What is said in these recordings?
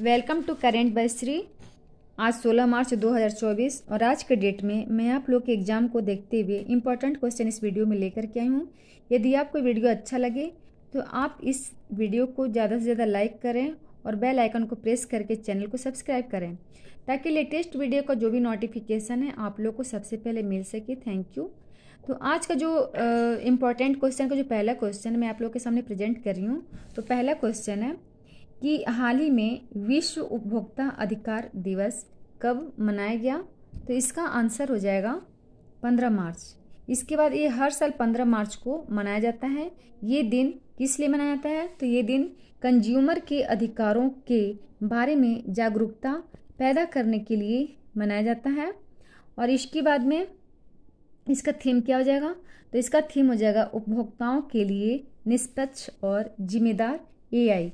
welcome to current by आज 16 मार्च 2024 और आज के डेट में मैं आप लोग के एग्जाम को देखते हुए इंपॉर्टेंट क्वेश्चन इस वीडियो में लेकर के आई हूँ यदि आपको वीडियो अच्छा लगे तो आप इस वीडियो को ज़्यादा से ज़्यादा लाइक करें और बेल आइकन को प्रेस करके चैनल को सब्सक्राइब करें ताकि लेटेस्ट वीडियो का जो भी नोटिफिकेशन है आप लोग को सबसे पहले मिल सके थैंक यू तो आज का जो इम्पोर्टेंट क्वेश्चन का जो पहला क्वेश्चन मैं आप लोग के सामने प्रेजेंट कर रही हूँ तो पहला क्वेश्चन है कि हाल ही में विश्व उपभोक्ता अधिकार दिवस कब मनाया गया तो इसका आंसर हो जाएगा पंद्रह मार्च इसके बाद ये हर साल पंद्रह मार्च को मनाया जाता है ये दिन किस लिए मनाया जाता है तो ये दिन कंज्यूमर के अधिकारों के बारे में जागरूकता पैदा करने के लिए मनाया जाता है और इसके बाद में इसका थीम क्या हो जाएगा तो इसका थीम हो जाएगा उपभोक्ताओं के लिए निष्पक्ष और जिम्मेदार एआई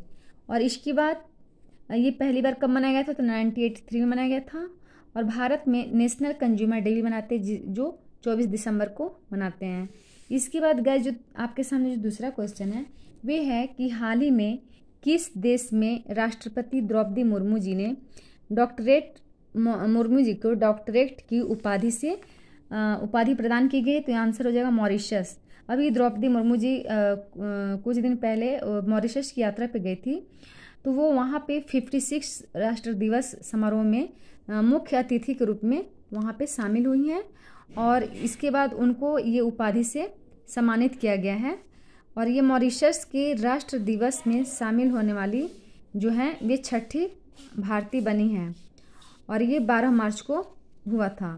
और इसके बाद ये पहली बार कब मनाया गया था तो नाइनटीन एटी थ्री में मनाया गया था और भारत में नेशनल कंज्यूमर डे भी मनाते हैं जो चौबीस दिसंबर को मनाते हैं इसके बाद गए जो आपके सामने जो दूसरा क्वेश्चन है वे है कि हाल ही में किस देश में राष्ट्रपति द्रौपदी मुर्मू जी ने डॉक्टरेट मुर्मू जी को डॉक्टरेट की उपाधि से उपाधि प्रदान की गई तो आंसर हो जाएगा मॉरिशस अभी द्रौपदी मुर्मू जी कुछ दिन पहले मॉरिशस की यात्रा पे गई थी तो वो वहाँ पे फिफ्टी सिक्स राष्ट्र दिवस समारोह में मुख्य अतिथि के रूप में वहाँ पे शामिल हुई हैं और इसके बाद उनको ये उपाधि से सम्मानित किया गया है और ये मॉरिशस के राष्ट्र दिवस में शामिल होने वाली जो हैं वे छठी भारतीय बनी हैं और ये बारह मार्च को हुआ था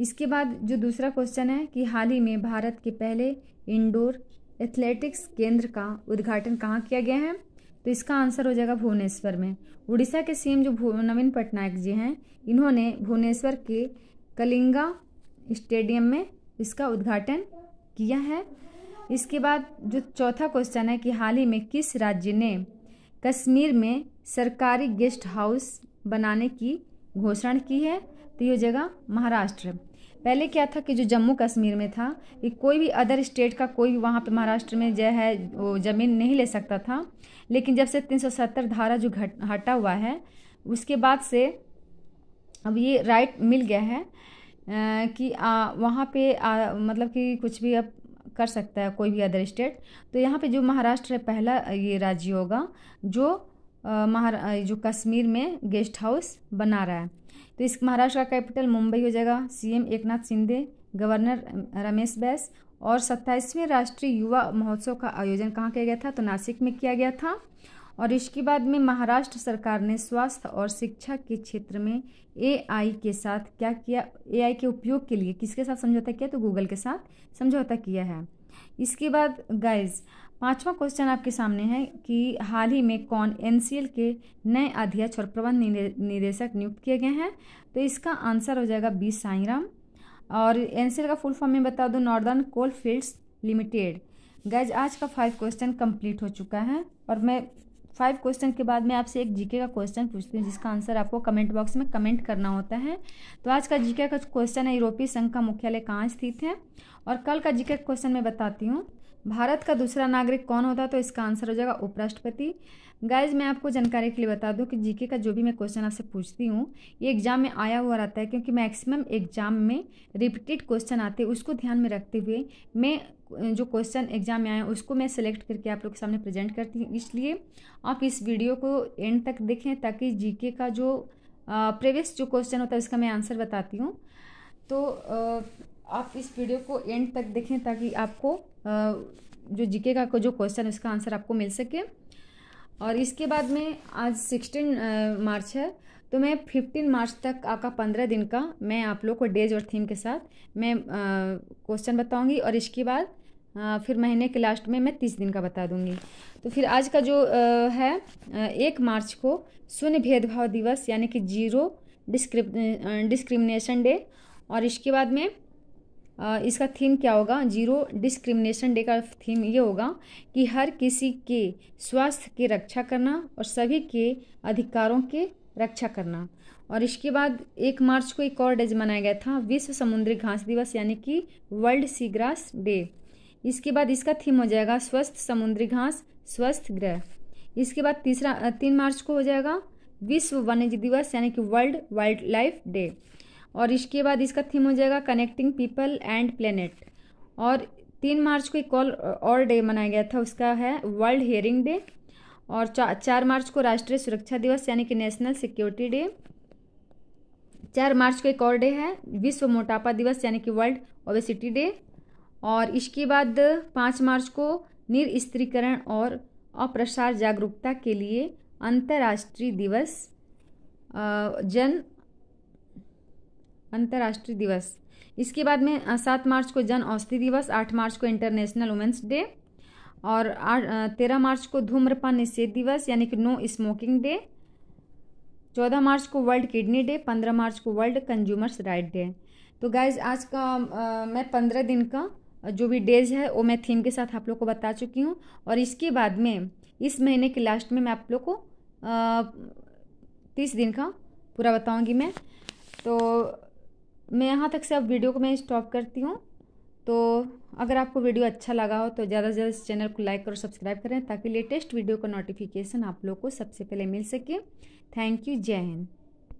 इसके बाद जो दूसरा क्वेश्चन है कि हाल ही में भारत के पहले इंडोर एथलेटिक्स केंद्र का उद्घाटन कहाँ किया गया है तो इसका आंसर हो जाएगा भुवनेश्वर में उड़ीसा के सीएम जो नवीन पटनायक जी हैं इन्होंने भुवनेश्वर के कलिंगा स्टेडियम में इसका उद्घाटन किया है इसके बाद जो चौथा क्वेश्चन है कि हाल ही में किस राज्य ने कश्मीर में सरकारी गेस्ट हाउस बनाने की घोषणा की है तो ये हो जाएगा महाराष्ट्र पहले क्या था कि जो जम्मू कश्मीर में था कि कोई भी अदर स्टेट का कोई भी वहाँ पर महाराष्ट्र में जो है वो ज़मीन नहीं ले सकता था लेकिन जब से 370 धारा जो घट हटा हुआ है उसके बाद से अब ये राइट मिल गया है आ, कि आ, वहाँ पे आ, मतलब कि कुछ भी अब कर सकता है कोई भी अदर स्टेट तो यहाँ पे जो महाराष्ट्र है पहला ये राज्य होगा जो महारा जो कश्मीर में गेस्ट हाउस बना रहा है तो इस महाराष्ट्र का कैपिटल मुंबई हो जाएगा सीएम एकनाथ शिंदे गवर्नर रमेश बैस और सत्ताईसवें राष्ट्रीय युवा महोत्सव का आयोजन कहाँ किया गया था तो नासिक में किया गया था और इसके बाद में महाराष्ट्र सरकार ने स्वास्थ्य और शिक्षा के क्षेत्र में एआई के साथ क्या किया एआई के उपयोग के लिए किसके साथ समझौता किया तो गूगल के साथ समझौता किया है इसके बाद गाइज पांचवा क्वेश्चन आपके सामने है कि हाल ही में कौन एन के नए अध्यक्ष और प्रबंध निदेशक नियुक्त किए गए हैं तो इसका आंसर हो जाएगा बी साईराम और एन का फुल फॉर्म में बता दूँ नॉर्दर्न कोल फील्ड्स लिमिटेड गैज आज का फाइव क्वेश्चन कंप्लीट हो चुका है और मैं फाइव क्वेश्चन के बाद मैं आपसे एक जीके का क्वेश्चन पूछती हूँ जिसका आंसर आपको कमेंट बॉक्स में कमेंट करना होता है तो आज का जीके का क्वेश्चन है यूरोपीय संघ का मुख्यालय कहाँ स्थित है और कल का जीके क्वेश्चन मैं बताती हूँ भारत का दूसरा नागरिक कौन होता तो इसका आंसर हो जाएगा उपराष्ट्रपति गाइज मैं आपको जानकारी के लिए बता दूं कि जीके का जो भी मैं क्वेश्चन आपसे पूछती हूँ ये एग्जाम में आया हुआ रहता है क्योंकि मैक्सिमम एग्जाम में रिपीटेड क्वेश्चन आते हैं उसको ध्यान में रखते हुए मैं जो क्वेश्चन एग्जाम में आए उसको मैं सिलेक्ट करके आप लोग के सामने प्रेजेंट करती हूँ इसलिए आप इस वीडियो को एंड तक देखें ताकि जी का जो प्रीवियस जो क्वेश्चन होता है उसका मैं आंसर बताती हूँ तो आ, आप इस वीडियो को एंड तक देखें ताकि आपको जो जीके का जो क्वेश्चन है उसका आंसर आपको मिल सके और इसके बाद में आज सिक्सटीन मार्च है तो मैं फिफ्टीन मार्च तक आपका पंद्रह दिन का मैं आप लोग को डेज और थीम के साथ मैं क्वेश्चन बताऊंगी और इसके बाद फिर महीने के लास्ट में मैं तीस दिन का बता दूंगी तो फिर आज का जो आ, है एक मार्च को शून्य भेदभाव दिवस यानी कि जीरो डिस्क्रिप डिस्क्रिमिनेशन डे और इसके बाद में इसका थीम क्या होगा जीरो डिस्क्रिमिनेशन डे का थीम ये होगा कि हर किसी के स्वास्थ्य की रक्षा करना और सभी के अधिकारों के रक्षा करना और इसके बाद एक मार्च को एक और डे मनाया गया था विश्व समुद्री घास दिवस यानी कि वर्ल्ड सी ग्रास डे इसके बाद इसका थीम हो जाएगा स्वस्थ समुद्री घास स्वस्थ ग्रह इसके बाद तीसरा तीन मार्च को हो जाएगा विश्व वन्यजीव दिवस यानी कि वर्ल्ड वाइल्ड लाइफ डे और इसके बाद इसका थीम हो जाएगा कनेक्टिंग पीपल एंड प्लेनेट और तीन मार्च को एक कॉल और डे मनाया गया था उसका है वर्ल्ड हेयरिंग डे और चा, चार मार्च को राष्ट्रीय सुरक्षा दिवस यानी कि नेशनल सिक्योरिटी डे चार मार्च को एक और डे है विश्व मोटापा दिवस यानी कि वर्ल्ड ओबेसिटी डे और इसके बाद पाँच मार्च को निरस्त्रीकरण और अप्रसार जागरूकता के लिए अंतर्राष्ट्रीय दिवस जन अंतर्राष्ट्रीय दिवस इसके बाद में सात मार्च को जन औषधि दिवस आठ मार्च को इंटरनेशनल वुमेंस डे और तेरह मार्च को धूम्रपान निषेध दिवस यानी कि नो स्मोकिंग डे चौदह मार्च को वर्ल्ड किडनी डे पंद्रह मार्च को वर्ल्ड कंज्यूमर्स राइट डे तो गाइज आज का आ, मैं पंद्रह दिन का जो भी डेज है वो मैं थीम के साथ आप लोग को बता चुकी हूँ और इसके बाद में इस महीने के लास्ट में मैं आप लोग को तीस दिन का पूरा बताऊँगी मैं तो मैं यहाँ तक से अब वीडियो को मैं स्टॉप करती हूँ तो अगर आपको वीडियो अच्छा लगा हो तो ज़्यादा से ज़्यादा इस चैनल को लाइक और सब्सक्राइब करें ताकि लेटेस्ट वीडियो का नोटिफिकेशन आप लोग को सबसे पहले मिल सके थैंक यू जय हिंद